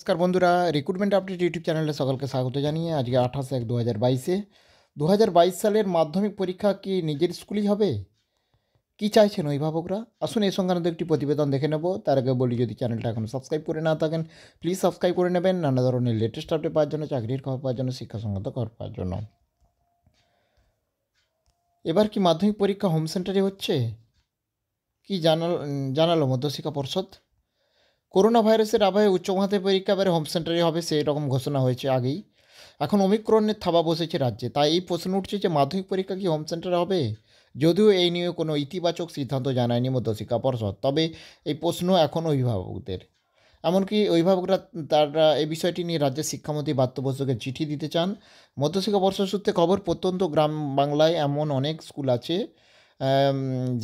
নমস্কার বন্ধুরা recruitment update YouTube চ্যানেলে সকলকে স্বাগত জানিয়ে আজকে আঠাশ এক দু হাজার বাইশে দু হাজার বাইশ সালের মাধ্যমিক পরীক্ষা কি নিজের স্কুলেই হবে কি চাইছেন অভিভাবকরা আসুন এই সংক্রান্ত একটি প্রতিবেদন দেখে নেব তার আগে বলি যদি চ্যানেলটা এখন সাবস্ক্রাইব করে না থাকেন প্লিজ সাবস্ক্রাইব করে নেবেন নানা ধরনের লেটেস্ট আপডেট পাওয়ার জন্য চাকরির খবর পাওয়ার জন্য শিক্ষা সংক্রান্ত খবর পাওয়ার জন্য এবার কি মাধ্যমিক পরীক্ষা হোম সেন্টারে হচ্ছে কি জানাল জানালো মধ্যশিক্ষা পর্ষদ করোনা ভাইরাসের আবহে উচ্চ মাধ্যমিক পরীক্ষা এবারে হোম সেন্টারে হবে সেই রকম ঘোষণা হয়েছে আগেই এখন অমিক্রণের থাবা বসেছে রাজ্যে তাই এই প্রশ্ন উঠছে যে মাধ্যমিক পরীক্ষা কি হোম সেন্টারে হবে যদিও এই নিয়ে কোনো ইতিবাচক সিদ্ধান্ত জানায়নি মধ্যশিক্ষা পর্ষদ তবে এই প্রশ্ন এখন অভিভাবকদের এমনকি অভিভাবকরা তারা এই বিষয়টি নিয়ে রাজ্যের শিক্ষামন্ত্রী বার্ত চিঠি দিতে চান মধ্যশিক্ষা পর্ষদ সূত্রে খবর প্রত্যন্ত গ্রাম বাংলায় এমন অনেক স্কুল আছে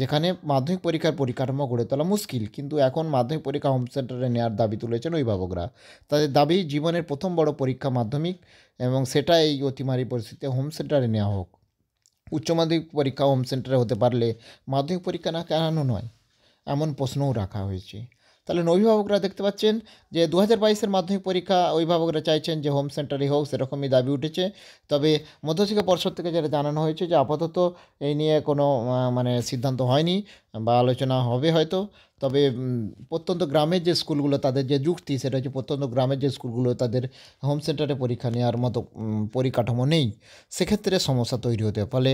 যেখানে মাধ্যমিক পরীক্ষার পরিকাঠামো গড়ে তোলা মুশকিল কিন্তু এখন মাধ্যমিক পরীক্ষা হোম সেন্টারে নেওয়ার দাবি তুলেছেন অভিভাবকরা তাদের দাবি জীবনের প্রথম বড় পরীক্ষা মাধ্যমিক এবং সেটা এই অতিমারি পরিস্থিতিতে হোম সেন্টারে নেওয়া হোক উচ্চ মাধ্যমিক পরীক্ষা হোম সেন্টারে হতে পারলে মাধ্যমিক পরীক্ষা না কেন নয় এমন প্রশ্নও রাখা হয়েছে তাহলে অভিভাবকরা দেখতে পাচ্ছেন যে দু হাজার বাইশের মাধ্যমিক পরীক্ষা অভিভাবকরা চাইছেন যে হোম সেন্টারই হোক সেরকমই দাবি উঠেছে তবে মধ্যশিক্ষা পর্ষদ থেকে যেটা জানানো হয়েছে যে আপাতত এই নিয়ে কোনো মানে সিদ্ধান্ত হয়নি বা আলোচনা হবে হয়তো তবে প্রত্যন্ত গ্রামের যে স্কুলগুলো তাদের যে যুক্তি সেটা হচ্ছে প্রত্যন্ত গ্রামের যে স্কুলগুলো তাদের হোম সেন্টারে পরীক্ষা নেওয়ার মতো পরিকাঠামো নেই সেক্ষেত্রে সমস্যা তৈরি হতে ফলে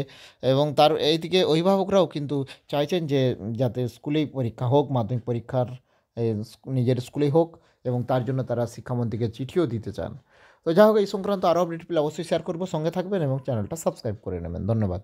এবং তার এইদিকে অভিভাবকরাও কিন্তু চাইছেন যে যাতে স্কুলেই পরীক্ষা হোক মাধ্যমিক পরীক্ষার নিজের স্কুলেই হোক এবং তার জন্য তারা শিক্ষামন্ত্রীকে চিঠিও দিতে চান তো যাই হোক এই সংক্রান্ত আরও আপডেট পেলে অবশ্যই শেয়ার করবো সঙ্গে থাকবেন এবং চ্যানেলটা সাবস্ক্রাইব করে নেবেন ধন্যবাদ